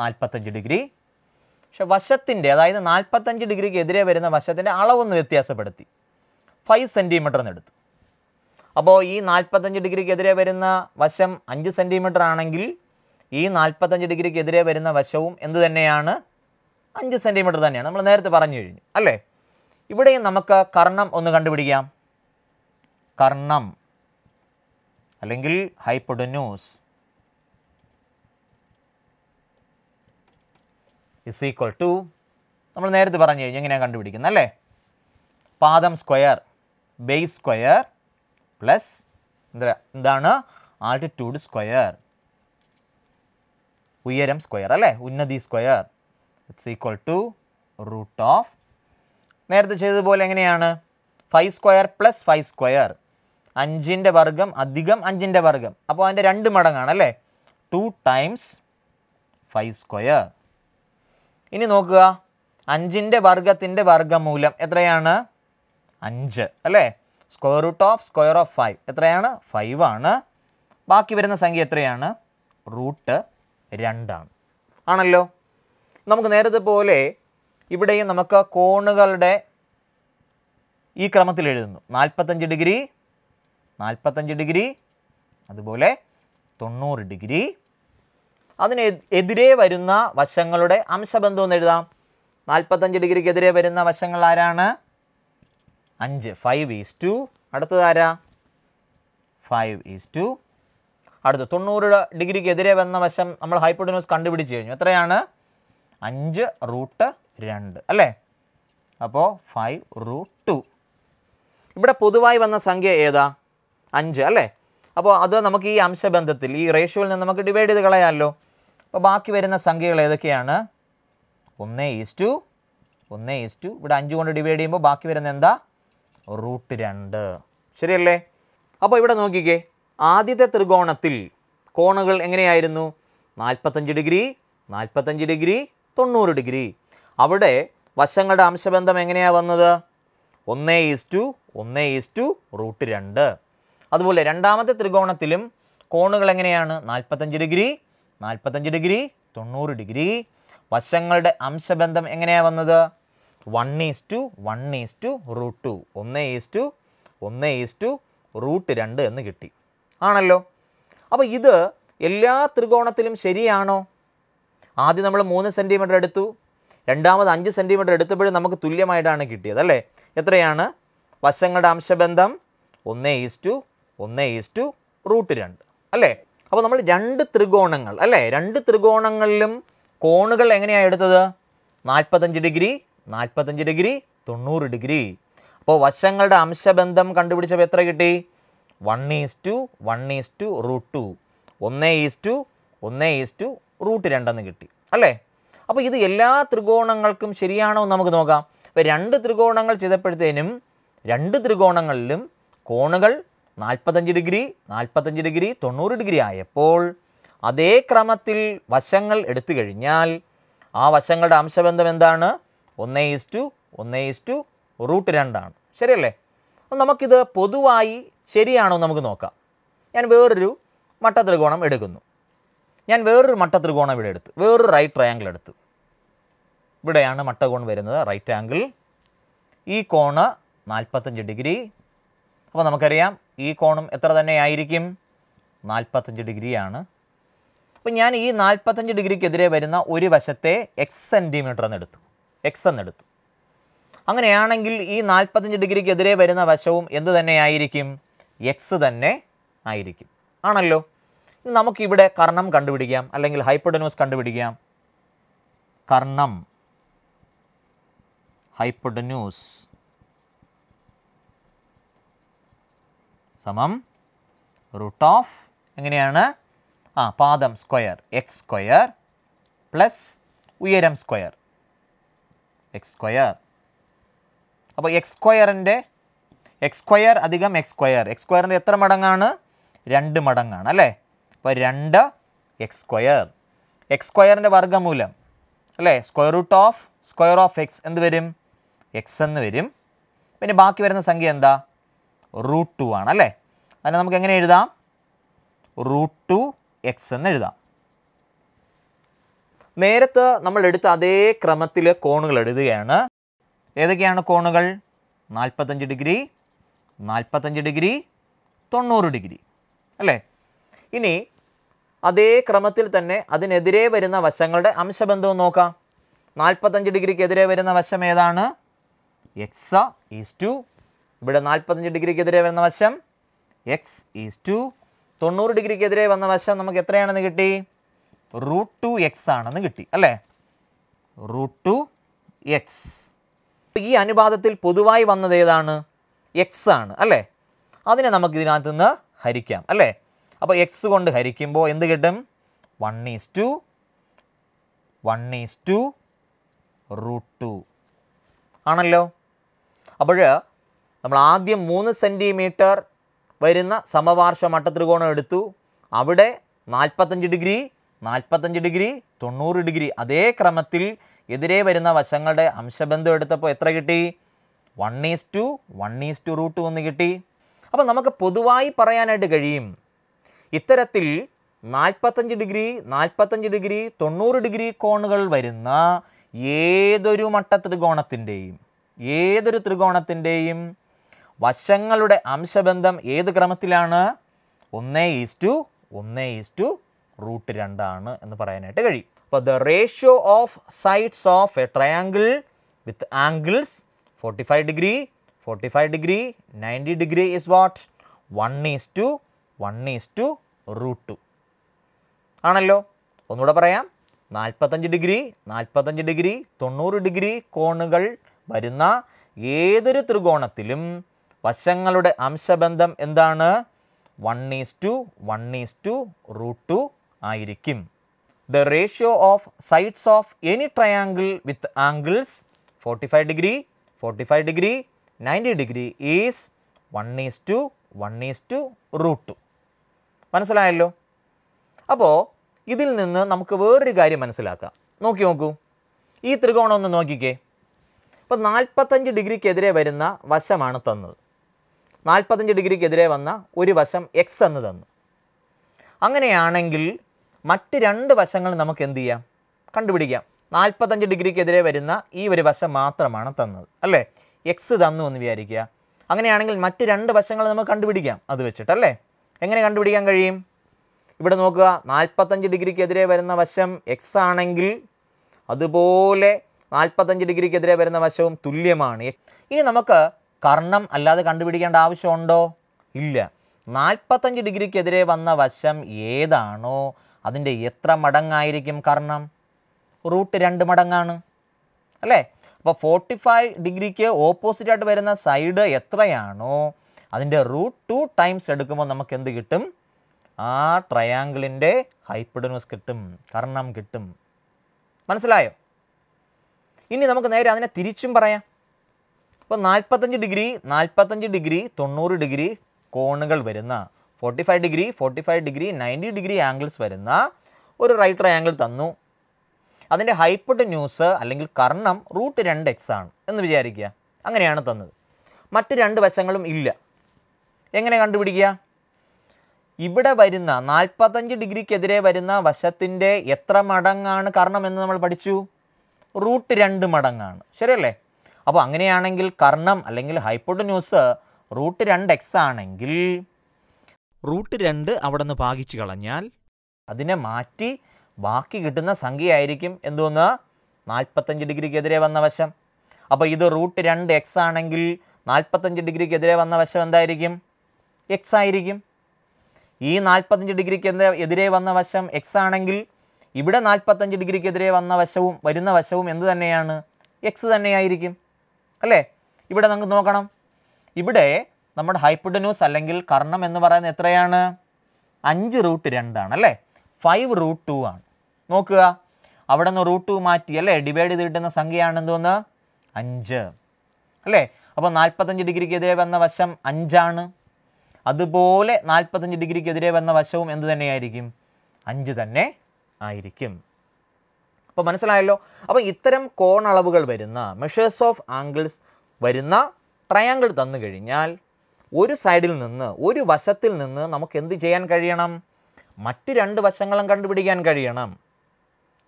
നാൽപ്പത്തഞ്ച് ഡിഗ്രി പക്ഷെ വശത്തിൻ്റെ അതായത് നാൽപ്പത്തഞ്ച് ഡിഗ്രിക്ക് എതിരെ വരുന്ന വശത്തിൻ്റെ അളവൊന്ന് വ്യത്യാസപ്പെടുത്തി ഫൈവ് സെൻറ്റിമീറ്റർ എന്നെടുത്തു അപ്പോൾ ഈ നാൽപ്പത്തഞ്ച് ഡിഗ്രിക്ക് എതിരെ വരുന്ന വശം അഞ്ച് സെൻറ്റിമീറ്റർ ആണെങ്കിൽ ഈ നാൽപ്പത്തഞ്ച് ഡിഗ്രിക്ക് എതിരെ വരുന്ന വശവും എന്ത് തന്നെയാണ് അഞ്ച് സെൻറ്റിമീറ്റർ തന്നെയാണ് നമ്മൾ നേരത്തെ പറഞ്ഞു കഴിഞ്ഞു അല്ലേ ഇവിടെയും നമുക്ക് കർണം ഒന്ന് കണ്ടുപിടിക്കാം കർണം അല്ലെങ്കിൽ ഹൈപ്പൊഡന്യൂസ് ഇസ് ഈക്വൽ ടു നമ്മൾ നേരത്തെ പറഞ്ഞു കഴിഞ്ഞാൽ എങ്ങനെയാണ് കണ്ടുപിടിക്കുന്നത് അല്ലേ പാദം സ്ക്വയർ ബേസ് സ്ക്വയർ പ്ലസ് എന്താ എന്താണ് ആൾട്ടിറ്റ്യൂഡ് സ്ക്വയർ ഉയരം സ്ക്വയർ അല്ലേ ഉന്നതി square it's equal to root of നേരത്തെ ചെയ്തതുപോലെ എങ്ങനെയാണ് five square plus five square അഞ്ചിൻ്റെ വർഗം അധികം അഞ്ചിൻ്റെ വർഗം അപ്പോൾ അതിൻ്റെ രണ്ട് മടങ്ങാണ് അല്ലേ ടു ടൈംസ് ഫൈവ് സ്ക്വയർ ഇനി നോക്കുക അഞ്ചിൻ്റെ വർഗത്തിൻ്റെ വർഗമൂലം എത്രയാണ് അഞ്ച് അല്ലേ square root of square of five എത്രയാണ് ഫൈവ് ആണ് ബാക്കി വരുന്ന സംഖ്യ എത്രയാണ് റൂട്ട് രണ്ടാണ് ആണല്ലോ നമുക്ക് നേരത്തെ പോലെ ഇവിടെയും നമുക്ക് കോണുകളുടെ ഈ ക്രമത്തിൽ എഴുതുന്നു നാൽപ്പത്തഞ്ച് ഡിഗ്രി നാൽപ്പത്തഞ്ച് ഡിഗ്രി അതുപോലെ തൊണ്ണൂറ് ഡിഗ്രി അതിന് എതിരെ വരുന്ന വശങ്ങളുടെ അംശബന്ധം എന്ന് എഴുതാം നാൽപ്പത്തഞ്ച് എതിരെ വരുന്ന വശങ്ങൾ ആരാണ് അഞ്ച് ഫൈവ് ഈസ് ടു അടുത്തത് ആരാ ഫൈവ് ഈസ് ടു അടുത്ത് തൊണ്ണൂറ് എതിരെ വന്ന വശം നമ്മൾ ഹൈപ്പോട്ടിനോസ് കണ്ടുപിടിച്ച് കഴിഞ്ഞു എത്രയാണ് അഞ്ച് റൂട്ട് രണ്ട് അല്ലേ അപ്പോൾ ഫൈവ് റൂട്ട് ടു ഇവിടെ പൊതുവായി വന്ന സംഖ്യ ഏതാ അഞ്ച് അല്ലേ അപ്പോൾ അത് നമുക്ക് ഈ അംശബന്ധത്തിൽ ഈ റേഷ്യോയിൽ നിന്ന് നമുക്ക് ഡിവൈഡ് ചെയ്ത് കളയാമല്ലോ അപ്പോൾ ബാക്കി വരുന്ന സംഖ്യകൾ ഏതൊക്കെയാണ് ഒന്ന് ഈസ് ടു ഒന്ന് ഈസ് ടു ഇവിടെ അഞ്ച് കൊണ്ട് ഡിവൈഡ് ചെയ്യുമ്പോൾ ബാക്കി വരുന്ന എന്താ റൂട്ട് രണ്ട് ശരിയല്ലേ അപ്പോൾ ഇവിടെ നോക്കിക്കേ ആദ്യത്തെ ത്രികോണത്തിൽ കോണുകൾ എങ്ങനെയായിരുന്നു നാൽപ്പത്തഞ്ച് ഡിഗ്രി നാൽപ്പത്തഞ്ച് ഡിഗ്രി തൊണ്ണൂറ് ഡിഗ്രി അവിടെ വശങ്ങളുടെ അംശബന്ധം എങ്ങനെയാണ് വന്നത് ഒന്ന് ഈസ് ടു ഒന്ന് ഈസ് ടു റൂട്ട് രണ്ട് അതുപോലെ രണ്ടാമത്തെ ത്രികോണത്തിലും കോണുകൾ എങ്ങനെയാണ് നാൽപ്പത്തഞ്ച് ഡിഗ്രി നാൽപ്പത്തഞ്ച് ഡിഗ്രി തൊണ്ണൂറ് ഡിഗ്രി വശങ്ങളുടെ അംശബന്ധം എങ്ങനെയാണ് വന്നത് one is to one is to root two ഒന്ന് ഈസ് ടു ഒന്ന് ഈസ് ടു റൂട്ട് രണ്ട് എന്ന് കിട്ടി ആണല്ലോ അപ്പോൾ ഇത് എല്ലാ ത്രികോണത്തിലും ശരിയാണോ ആദ്യം നമ്മൾ മൂന്ന് സെൻറ്റിമീറ്റർ എടുത്തു രണ്ടാമത് അഞ്ച് സെൻറ്റിമീറ്റർ എടുത്തപ്പോഴും നമുക്ക് തുല്യമായിട്ടാണ് കിട്ടിയത് അല്ലേ എത്രയാണ് വശങ്ങളുടെ അംശബന്ധം ഒന്ന് ഈസ് ടു ഒന്ന് ടു റൂട്ട് രണ്ട് അല്ലേ അപ്പോൾ നമ്മൾ രണ്ട് ത്രികോണങ്ങൾ അല്ലേ രണ്ട് ത്രികോണങ്ങളിലും കോണുകൾ എങ്ങനെയാണ് എടുത്തത് നാൽപ്പത്തഞ്ച് ഡിഗ്രി നാൽപ്പത്തഞ്ച് ഡിഗ്രി തൊണ്ണൂറ് ഡിഗ്രി അപ്പോൾ വശങ്ങളുടെ അംശബന്ധം കണ്ടുപിടിച്ചപ്പോൾ എത്ര കിട്ടി one is to one is to root two ഒന്ന് ഈസ് ടു ഒന്ന് ഈസ് ടു റൂട്ട് രണ്ടെന്ന് കിട്ടി അല്ലേ അപ്പോൾ ഇത് എല്ലാ ത്രികോണങ്ങൾക്കും ശരിയാണോ എന്ന് നമുക്ക് നോക്കാം അപ്പോൾ രണ്ട് ത്രികോണങ്ങൾ ചെയ്തപ്പോഴത്തേനും രണ്ട് ത്രികോണങ്ങളിലും കോണുകൾ നാൽപ്പത്തഞ്ച് ഡിഗ്രി നാൽപ്പത്തഞ്ച് ഡിഗ്രി തൊണ്ണൂറ് ഡിഗ്രി ആയപ്പോൾ അതേ ക്രമത്തിൽ വശങ്ങൾ എടുത്തു കഴിഞ്ഞാൽ ആ വശങ്ങളുടെ അംശബന്ധം എന്താണ് ഒന്ന് ടു ഒന്ന് ടു റൂട്ട് രണ്ടാണ് ശരിയല്ലേ അപ്പം നമുക്കിത് പൊതുവായി ശരിയാണോ നമുക്ക് നോക്കാം ഞാൻ വേറൊരു മട്ടത്രികോണം എടുക്കുന്നു ഞാൻ വേറൊരു മട്ടത്രികോണം ഇവിടെ എടുത്തു വേറൊരു റൈറ്റ് ട്രയാങ്കിൾ എടുത്തു ഇവിടെയാണ് മട്ടകോൺ വരുന്നത് റൈറ്റ് ആംഗിൾ ഈ കോണ് നാൽപ്പത്തഞ്ച് ഡിഗ്രി അപ്പോൾ നമുക്കറിയാം ഈ കോണും എത്ര തന്നെയായിരിക്കും നാൽപ്പത്തഞ്ച് ഡിഗ്രിയാണ് അപ്പം ഞാൻ ഈ നാൽപ്പത്തഞ്ച് ഡിഗ്രിക്കെതിരെ വരുന്ന ഒരു വശത്തെ എക്സ് സെൻറ്റിമീറ്റർ എന്നെടുത്തു എക്സ് എന്നെടുത്തു അങ്ങനെയാണെങ്കിൽ ഈ നാൽപ്പത്തഞ്ച് ഡിഗ്രിക്കെതിരെ വരുന്ന വശവും എന്ത് തന്നെയായിരിക്കും എക്സ് തന്നെ ആയിരിക്കും ആണല്ലോ നമുക്കിവിടെ കർണം കണ്ടുപിടിക്കാം അല്ലെങ്കിൽ ഹൈപ്പൊഡനൂസ് കണ്ടുപിടിക്കാം കർണം ഹൈപ്പൊഡനൂസ് സമം റൂട്ട് ഓഫ് എങ്ങനെയാണ് ആ പാദം സ്ക്വയർ എക്സ് സ്ക്വയർ പ്ലസ് ഉയരം സ്ക്വയർ എക്സ് സ്ക്വയർ അപ്പോൾ എക്സ് സ്ക്വയറിൻ്റെ എക്സ് സ്ക്വയർ അധികം എക്സ് സ്ക്വയർ എക്സ് സ്ക്വയറിൻ്റെ എത്ര മടങ്ങാണ് രണ്ട് മടങ്ങാണ് അല്ലേ അപ്പോൾ രണ്ട് എക്സ് സ്ക്വയർ എക്സ് സ്ക്വയറിൻ്റെ വർഗ്ഗമൂലം അല്ലേ square root of square of X എന്ത് വരും എക്സ് എന്ന് വരും പിന്നെ ബാക്കി വരുന്ന സംഖ്യ എന്താ റൂട്ട് ടു ആണ് അല്ലേ അതിനെ നമുക്ക് എങ്ങനെ എഴുതാം റൂട്ട് ടു എക്സ് എന്ന് എഴുതാം നേരത്തെ നമ്മൾ എടുത്ത അതേ ക്രമത്തിൽ കോണുകൾ എഴുതുകയാണ് ഏതൊക്കെയാണ് കോണുകൾ നാൽപ്പത്തഞ്ച് ഡിഗ്രി നാൽപ്പത്തഞ്ച് ഡിഗ്രി തൊണ്ണൂറ് ഡിഗ്രി അല്ലേ ഇനി അതേ ക്രമത്തിൽ തന്നെ അതിനെതിരെ വരുന്ന വശങ്ങളുടെ അംശബന്ധവും നോക്കാം നാൽപ്പത്തഞ്ച് ഡിഗ്രിക്ക് എതിരെ വരുന്ന വശം ഏതാണ് എക്സ് ഈസ് ടു ഇവിടെ നാൽപ്പത്തഞ്ച് ഡിഗ്രിക്കെതിരെ വന്ന വശം എക്സ് ഈസ് ടു തൊണ്ണൂറ് ഡിഗ്രിക്കെതിരെ വന്ന വശം നമുക്ക് എത്രയാണെന്ന് കിട്ടി റൂട്ട് ടു എക്സ് ആണെന്ന് കിട്ടി അല്ലേ റൂട്ട് ടു എക്സ് ഈ അനുപാതത്തിൽ പൊതുവായി വന്നത് ഏതാണ് എക്സ് ആണ് അല്ലേ അതിനെ നമുക്ക് ഇതിനകത്ത് നിന്ന് ഹരിക്കാം അല്ലേ അപ്പോൾ എക്സ് കൊണ്ട് ഹരിക്കുമ്പോൾ എന്ത് കിട്ടും one is to one is to root two ആണല്ലോ അപ്പോൾ നമ്മൾ ആദ്യം മൂന്ന് സെൻറ്റിമീറ്റർ വരുന്ന സമപാർശ്വ മട്ടത്രികോണം എടുത്തു അവിടെ നാൽപ്പത്തഞ്ച് ഡിഗ്രി നാൽപ്പത്തഞ്ച് ഡിഗ്രി തൊണ്ണൂറ് ഡിഗ്രി അതേ ക്രമത്തിൽ എതിരെ വരുന്ന വശങ്ങളുടെ അംശബന്ധം എടുത്തപ്പോൾ എത്ര കിട്ടി one is to one is to root ഒന്ന് കിട്ടി അപ്പോൾ നമുക്ക് പൊതുവായി പറയാനായിട്ട് കഴിയും ഇത്തരത്തിൽ നാൽപ്പത്തഞ്ച് ഡിഗ്രി നാൽപ്പത്തഞ്ച് ഡിഗ്രി തൊണ്ണൂറ് ഡിഗ്രി കോണുകൾ വരുന്ന ഏതൊരു മട്ട ത്രികോണത്തിൻ്റെയും ഏതൊരു ത്രികോണത്തിൻ്റെയും വശങ്ങളുടെ അംശബന്ധം ഏത് ക്രമത്തിലാണ് ഒന്ന് ഈസ് ടു ഒന്ന് ഈസ് ടു റൂട്ട് രണ്ടാണ് എന്ന് പറയാനായിട്ട് കഴിയും അപ്പോൾ the ratio of sides of a triangle with angles forty five degree forty five degree ninety degree is what one is to one is to root two ആണല്ലോ ഒന്നുകൂടെ പറയാം നാൽപ്പത്തഞ്ച് ഡിഗ്രി നാൽപ്പത്തഞ്ച് ഡിഗ്രി തൊണ്ണൂറ് ഡിഗ്രി കോണുകൾ വരുന്ന ഏതൊരു ത്രികോണത്തിലും വശങ്ങളുടെ അംശബന്ധം എന്താണ് one is to one is to root two ആയിരിക്കും the ratio of sides of any triangle with angles forty five degree forty five degree ninety degree is one is to one is to root two മനസ്സിലായല്ലോ അപ്പോൾ ഇതിൽ നിന്ന് നമുക്ക് വേറൊരു കാര്യം മനസ്സിലാക്കാം നോക്കി നോക്കൂ ഈ ത്രികോണം ഒന്ന് നോക്കിക്കേ അപ്പോൾ നാൽപ്പത്തഞ്ച് ഡിഗ്രിക്കെതിരെ വരുന്ന വശമാണ് തന്നത് നാൽപ്പത്തഞ്ച് ഡിഗ്രിക്കെതിരെ വന്ന ഒരു വശം എക്സ് എന്ന് തന്നു അങ്ങനെയാണെങ്കിൽ മറ്റ് രണ്ട് വശങ്ങൾ നമുക്ക് എന്ത് ചെയ്യാം കണ്ടുപിടിക്കാം നാൽപ്പത്തഞ്ച് ഡിഗ്രിക്കെതിരെ വരുന്ന ഈ ഒരു വശം മാത്രമാണ് തന്നത് അല്ലേ എക്സ് തന്നു എന്ന് വിചാരിക്കുക അങ്ങനെയാണെങ്കിൽ മറ്റ് രണ്ട് വശങ്ങൾ നമുക്ക് കണ്ടുപിടിക്കാം അത് വെച്ചിട്ടല്ലേ എങ്ങനെ കണ്ടുപിടിക്കാൻ കഴിയും ഇവിടെ നോക്കുക നാൽപ്പത്തഞ്ച് ഡിഗ്രിക്കെതിരെ വരുന്ന വശം എക്സ് ആണെങ്കിൽ അതുപോലെ നാൽപ്പത്തഞ്ച് ഡിഗ്രിക്കെതിരെ വരുന്ന വശവും തുല്യമാണ് ഇനി നമുക്ക് കർണം അല്ലാതെ കണ്ടുപിടിക്കേണ്ട ആവശ്യമുണ്ടോ ഇല്ല നാൽപ്പത്തഞ്ച് ഡിഗ്രിക്കെതിരെ വന്ന വശം ഏതാണോ അതിൻ്റെ എത്ര മടങ്ങായിരിക്കും കർണം റൂട്ട് രണ്ട് മടങ്ങാണ് അല്ലേ അപ്പോൾ ഫോർട്ടി ഫൈവ് ഡിഗ്രിക്ക് ഓപ്പോസിറ്റായിട്ട് വരുന്ന സൈഡ് എത്രയാണോ അതിൻ്റെ റൂട്ട് ടു ടൈംസ് എടുക്കുമ്പോൾ നമുക്ക് എന്ത് കിട്ടും ആ ട്രയാങ്കിളിൻ്റെ ഹൈപ്പഡനസ് കിട്ടും കർണം കിട്ടും മനസ്സിലായോ ഇനി നമുക്ക് നേരെ അതിനെ തിരിച്ചും പറയാം അപ്പോൾ നാൽപ്പത്തഞ്ച് ഡിഗ്രി നാൽപ്പത്തഞ്ച് ഡിഗ്രി തൊണ്ണൂറ് ഡിഗ്രി കോണുകൾ വരുന്ന forty five degree forty five degree ninety degree angles വരുന്ന ഒരു റൈറ്റ് ട്രയാങ്കിൾ തന്നു അതിൻ്റെ ഹൈപ്പട്ട് ന്യൂസ് അല്ലെങ്കിൽ കർണം റൂട്ട് രണ്ട് എക്സ് ആണ് എന്ന് വിചാരിക്കുക അങ്ങനെയാണ് തന്നത് മറ്റ് രണ്ട് വശങ്ങളും ഇല്ല എങ്ങനെ കണ്ടുപിടിക്കുക ഇവിടെ വരുന്ന നാൽപ്പത്തഞ്ച് ഡിഗ്രിക്കെതിരെ വരുന്ന വശത്തിൻ്റെ എത്ര മടങ്ങാണ് കർണം എന്ന് നമ്മൾ പഠിച്ചു റൂട്ട് രണ്ട് മടങ്ങാണ് ശരിയല്ലേ അപ്പോൾ അങ്ങനെയാണെങ്കിൽ കർണം അല്ലെങ്കിൽ ഹൈപ്പോട്ടന്യൂസ് റൂട്ട് രണ്ട് എക്സ് ആണെങ്കിൽ റൂട്ട് രണ്ട് അവിടെ നിന്ന് ഭാഗിച്ചു കളഞ്ഞാൽ അതിനെ മാറ്റി ബാക്കി കിട്ടുന്ന സംഖ്യയായിരിക്കും എന്തോന്ന് നാൽപ്പത്തഞ്ച് എതിരെ വന്ന വശം അപ്പോൾ ഇത് റൂട്ട് രണ്ട് എക്സ് ആണെങ്കിൽ നാൽപ്പത്തഞ്ച് എതിരെ വന്ന വശം എന്തായിരിക്കും എക്സ് ആയിരിക്കും ഈ നാൽപ്പത്തഞ്ച് ഡിഗ്രിക്ക് എതിരെ വന്ന വശം എക്സ് ആണെങ്കിൽ ഇവിടെ നാൽപ്പത്തഞ്ച് എതിരെ വന്ന വശവും വരുന്ന വശവും എന്ത് തന്നെയാണ് എക്സ് തന്നെയായിരിക്കും അല്ലേ ഇവിടെ നമുക്ക് നോക്കണം ഇവിടെ നമ്മുടെ ഹൈപ്പോട്ടന്യൂസ് അല്ലെങ്കിൽ കർണം എന്ന് പറയുന്നത് എത്രയാണ് അഞ്ച് റൂട്ട് രണ്ടാണ് അല്ലേ ഫൈവ് റൂട്ട് ടു ആണ് നോക്കുക അവിടെ നിന്ന് റൂട്ട് ടു മാറ്റി അല്ലേ ഡിവൈഡ് ചെയ്ത് കിട്ടുന്ന സംഖ്യയാണ് എന്തോന്ന് അഞ്ച് അല്ലേ അപ്പോൾ നാൽപ്പത്തഞ്ച് ഡിഗ്രിക്കെതിരെ വന്ന വശം അഞ്ചാണ് അതുപോലെ നാൽപ്പത്തഞ്ച് ഡിഗ്രിക്കെതിരെ വന്ന വശവും എന്ത് തന്നെയായിരിക്കും അഞ്ച് തന്നെ ആയിരിക്കും അപ്പോൾ മനസ്സിലായല്ലോ അപ്പോൾ ഇത്തരം കോണളവുകൾ വരുന്ന മെഷേഴ്സ് ഓഫ് ആംഗിൾസ് വരുന്ന ട്രയാങ്കിൾ തന്നു കഴിഞ്ഞാൽ ഒരു സൈഡിൽ നിന്ന് ഒരു വശത്തിൽ നിന്ന് നമുക്ക് എന്ത് ചെയ്യാൻ കഴിയണം മറ്റ് രണ്ട് വശങ്ങളും കണ്ടുപിടിക്കാൻ കഴിയണം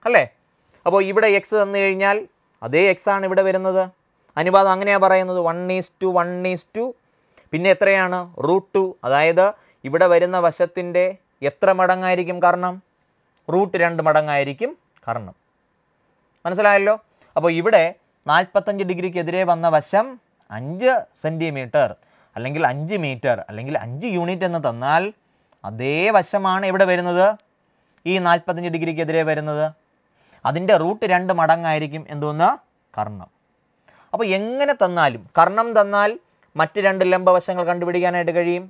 അല്ലേ അപ്പോൾ ഇവിടെ എക്സ് തന്നു കഴിഞ്ഞാൽ അതേ എക്സ് ആണ് ഇവിടെ വരുന്നത് അനുപാതം അങ്ങനെയാണ് പറയുന്നത് one is to one is to പിന്നെ എത്രയാണ് റൂട്ട് ടു അതായത് ഇവിടെ വരുന്ന വശത്തിൻ്റെ എത്ര മടങ്ങായിരിക്കും കാരണം റൂട്ട് രണ്ട് മടങ്ങായിരിക്കും കാരണം മനസ്സിലായല്ലോ അപ്പോൾ ഇവിടെ നാൽപ്പത്തഞ്ച് ഡിഗ്രിക്കെതിരെ വന്ന വശം അഞ്ച് സെൻറ്റിമീറ്റർ അല്ലെങ്കിൽ അഞ്ച് മീറ്റർ അല്ലെങ്കിൽ അഞ്ച് യൂണിറ്റ് എന്ന് തന്നാൽ അതേ വശമാണ് ഇവിടെ വരുന്നത് ഈ നാൽപ്പത്തഞ്ച് ഡിഗ്രിക്കെതിരെ വരുന്നത് അതിൻ്റെ റൂട്ട് രണ്ട് മടങ്ങായിരിക്കും എന്തോന്ന് കർണം അപ്പോൾ എങ്ങനെ തന്നാലും കർണം തന്നാൽ മറ്റ് രണ്ട് ലംബവശങ്ങൾ കണ്ടുപിടിക്കാനായിട്ട് കഴിയും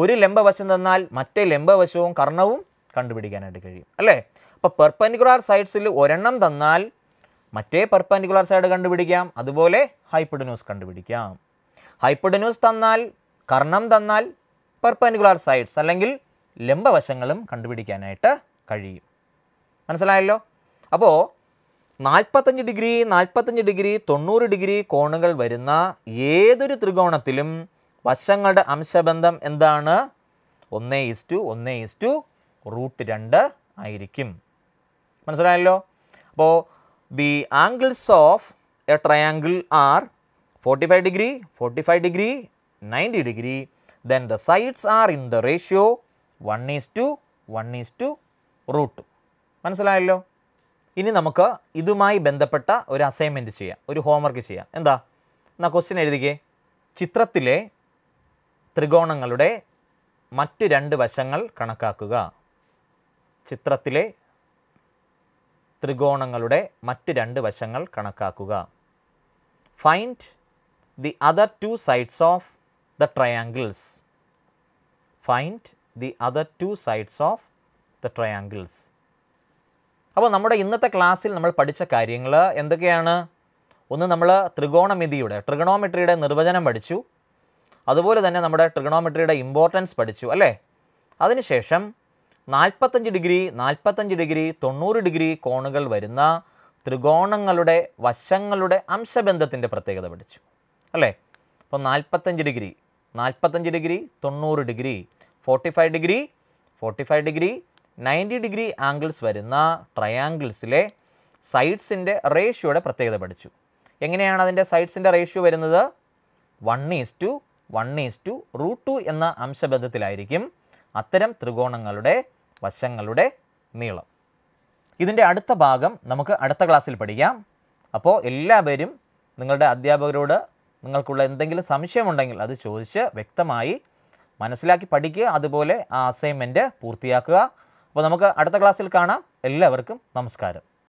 ഒരു ലംബവശം തന്നാൽ മറ്റേ ലംബവശവും കർണവും കണ്ടുപിടിക്കാനായിട്ട് കഴിയും അല്ലേ അപ്പോൾ പെർപ്പൻഡിക്കുലാർ സൈഡ്സിൽ ഒരെണ്ണം തന്നാൽ മറ്റേ പെർപ്പൻഡിക്കുലാർ സൈഡ് കണ്ടുപിടിക്കാം അതുപോലെ ഹൈപ്പഡന്യൂസ് കണ്ടുപിടിക്കാം ഹൈപ്പഡന്യൂസ് തന്നാൽ കർണം തന്നാൽ പെർപ്പൻഡിക്കുലാർ സൈഡ്സ് അല്ലെങ്കിൽ ലംബവശങ്ങളും കണ്ടുപിടിക്കാനായിട്ട് കഴിയും മനസ്സിലായല്ലോ അപ്പോൾ നാൽപ്പത്തഞ്ച് ഡിഗ്രി നാൽപ്പത്തഞ്ച് ഡിഗ്രി തൊണ്ണൂറ് ഡിഗ്രി കോണുകൾ വരുന്ന ഏതൊരു ത്രികോണത്തിലും വശങ്ങളുടെ അംശബന്ധം എന്താണ് ഒന്ന് ഈസ്റ്റു ഒന്ന് ടു റൂട്ട് രണ്ട് ആയിരിക്കും മനസ്സിലായല്ലോ അപ്പോൾ the angles of a triangle are forty five degree forty five degree ninety degree then the sides are in the ratio one is to one is to root മനസ്സിലായല്ലോ ഇനി നമുക്ക് ഇതുമായി ബന്ധപ്പെട്ട ഒരു അസൈൻമെൻറ്റ് ചെയ്യാം ഒരു ഹോംവർക്ക് ചെയ്യാം എന്താ എന്നാൽ ക്വസ്റ്റ്യൻ എഴുതിക്കേ ചിത്രത്തിലെ ത്രികോണങ്ങളുടെ മറ്റ് രണ്ട് വശങ്ങൾ കണക്കാക്കുക ചിത്രത്തിലെ ത്രികോണങ്ങളുടെ മറ്റ് രണ്ട് വശങ്ങൾ കണക്കാക്കുക find the other two sides of the triangles find the other two sides of the triangles അപ്പോൾ നമ്മുടെ ഇന്നത്തെ ക്ലാസ്സിൽ നമ്മൾ പഠിച്ച കാര്യങ്ങൾ എന്തൊക്കെയാണ് ഒന്ന് നമ്മൾ ത്രികോണമിതിയുടെ ട്രിഗണോമെട്രിയുടെ നിർവചനം പഠിച്ചു അതുപോലെ തന്നെ നമ്മുടെ ട്രിഗണോമെട്രിയുടെ ഇമ്പോർട്ടൻസ് പഠിച്ചു അല്ലേ അതിനുശേഷം നാൽപ്പത്തഞ്ച് ഡിഗ്രി നാൽപ്പത്തഞ്ച് ഡിഗ്രി തൊണ്ണൂറ് ഡിഗ്രി കോണുകൾ വരുന്ന ത്രികോണങ്ങളുടെ വശങ്ങളുടെ അംശബന്ധത്തിൻ്റെ പ്രത്യേകത പഠിച്ചു അല്ലേ അപ്പോൾ നാൽപ്പത്തഞ്ച് ഡിഗ്രി നാൽപ്പത്തഞ്ച് ഡിഗ്രി തൊണ്ണൂറ് degree forty five degree forty five degree ninety degree angles വരുന്ന ട്രയാങ്കിൾസിലെ സൈഡ്സിൻ്റെ റേഷ്യോയുടെ പ്രത്യേകത പഠിച്ചു എങ്ങനെയാണ് അതിൻ്റെ സൈഡ്സിൻ്റെ റേഷ്യോ വരുന്നത് one is to one is to root two എന്ന അംശബന്ധത്തിലായിരിക്കും അത്തരം ത്രികോണങ്ങളുടെ വശങ്ങളുടെ നീളം ഇതിൻ്റെ അടുത്ത ഭാഗം നമുക്ക് അടുത്ത ക്ലാസ്സിൽ പഠിക്കാം അപ്പോൾ എല്ലാവരും നിങ്ങളുടെ അധ്യാപകരോട് നിങ്ങൾക്കുള്ള എന്തെങ്കിലും സംശയമുണ്ടെങ്കിൽ അത് ചോദിച്ച് വ്യക്തമായി മനസ്സിലാക്കി പഠിക്കുക അതുപോലെ ആ അസൈൻമെൻറ്റ് പൂർത്തിയാക്കുക അപ്പോൾ നമുക്ക് അടുത്ത ക്ലാസ്സിൽ കാണാം എല്ലാവർക്കും നമസ്കാരം